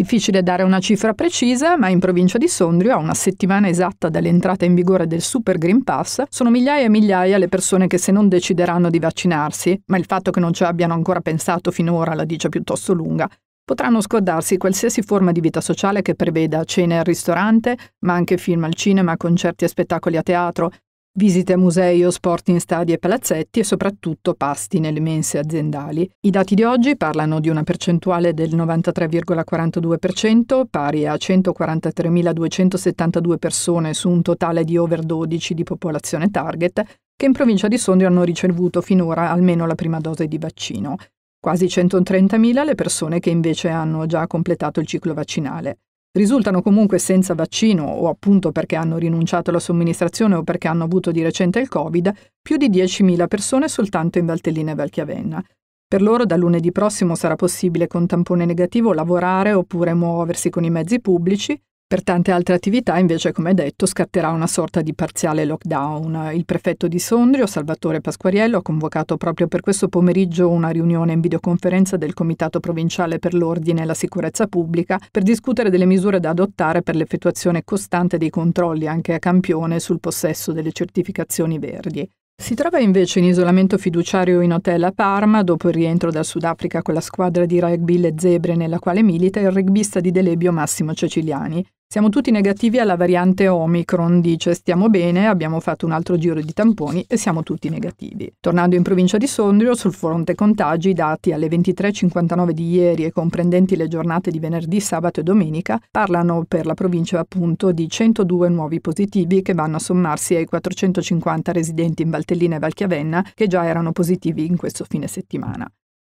Difficile dare una cifra precisa, ma in provincia di Sondrio, a una settimana esatta dall'entrata in vigore del Super Green Pass, sono migliaia e migliaia le persone che se non decideranno di vaccinarsi, ma il fatto che non ci abbiano ancora pensato finora la dice piuttosto lunga, potranno scordarsi qualsiasi forma di vita sociale che preveda cene al ristorante, ma anche film al cinema, concerti e spettacoli a teatro, Visite a musei o sport in stadi e palazzetti e soprattutto pasti nelle mense aziendali. I dati di oggi parlano di una percentuale del 93,42%, pari a 143.272 persone su un totale di over 12 di popolazione target, che in provincia di Sondrio hanno ricevuto finora almeno la prima dose di vaccino. Quasi 130.000 le persone che invece hanno già completato il ciclo vaccinale risultano comunque senza vaccino o appunto perché hanno rinunciato alla somministrazione o perché hanno avuto di recente il Covid, più di 10.000 persone soltanto in Valtellina e Valchiavenna. Per loro da lunedì prossimo sarà possibile con tampone negativo lavorare oppure muoversi con i mezzi pubblici per tante altre attività, invece, come detto, scatterà una sorta di parziale lockdown. Il prefetto di Sondrio, Salvatore Pasquariello, ha convocato proprio per questo pomeriggio una riunione in videoconferenza del Comitato Provinciale per l'Ordine e la Sicurezza Pubblica per discutere delle misure da adottare per l'effettuazione costante dei controlli anche a campione sul possesso delle certificazioni verdi. Si trova invece in isolamento fiduciario in hotel a Parma dopo il rientro dal Sudafrica con la squadra di rugby Le Zebre nella quale milita il rugbista di Delebio Massimo Ceciliani. Siamo tutti negativi alla variante Omicron, dice stiamo bene, abbiamo fatto un altro giro di tamponi e siamo tutti negativi. Tornando in provincia di Sondrio, sul fronte contagi, i dati alle 23.59 di ieri e comprendenti le giornate di venerdì, sabato e domenica, parlano per la provincia appunto di 102 nuovi positivi che vanno a sommarsi ai 450 residenti in Valtellina e Valchiavenna che già erano positivi in questo fine settimana.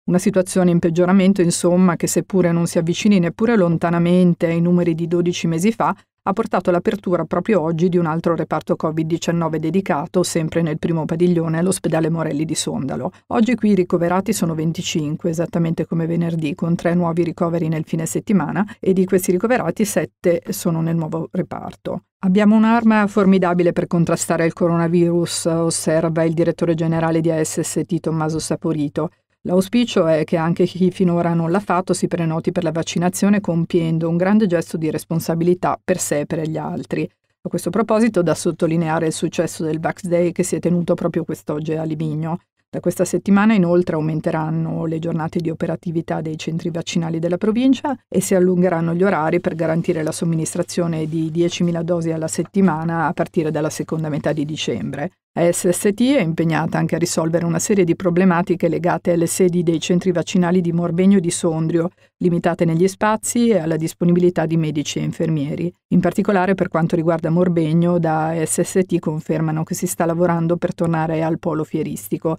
Una situazione in peggioramento, insomma, che seppure non si avvicini neppure lontanamente ai numeri di 12 mesi fa, ha portato all'apertura proprio oggi di un altro reparto Covid-19 dedicato, sempre nel primo padiglione, all'ospedale Morelli di Sondalo. Oggi qui i ricoverati sono 25, esattamente come venerdì, con tre nuovi ricoveri nel fine settimana e di questi ricoverati sette sono nel nuovo reparto. Abbiamo un'arma formidabile per contrastare il coronavirus, osserva il direttore generale di ASST Tommaso Saporito. L'auspicio è che anche chi finora non l'ha fatto si prenoti per la vaccinazione compiendo un grande gesto di responsabilità per sé e per gli altri. A questo proposito, da sottolineare il successo del Vax Day che si è tenuto proprio quest'oggi a Livigno. Da questa settimana inoltre aumenteranno le giornate di operatività dei centri vaccinali della provincia e si allungheranno gli orari per garantire la somministrazione di 10.000 dosi alla settimana a partire dalla seconda metà di dicembre. La SST è impegnata anche a risolvere una serie di problematiche legate alle sedi dei centri vaccinali di Morbegno e di Sondrio, limitate negli spazi e alla disponibilità di medici e infermieri. In particolare per quanto riguarda Morbegno, da SST confermano che si sta lavorando per tornare al polo fieristico,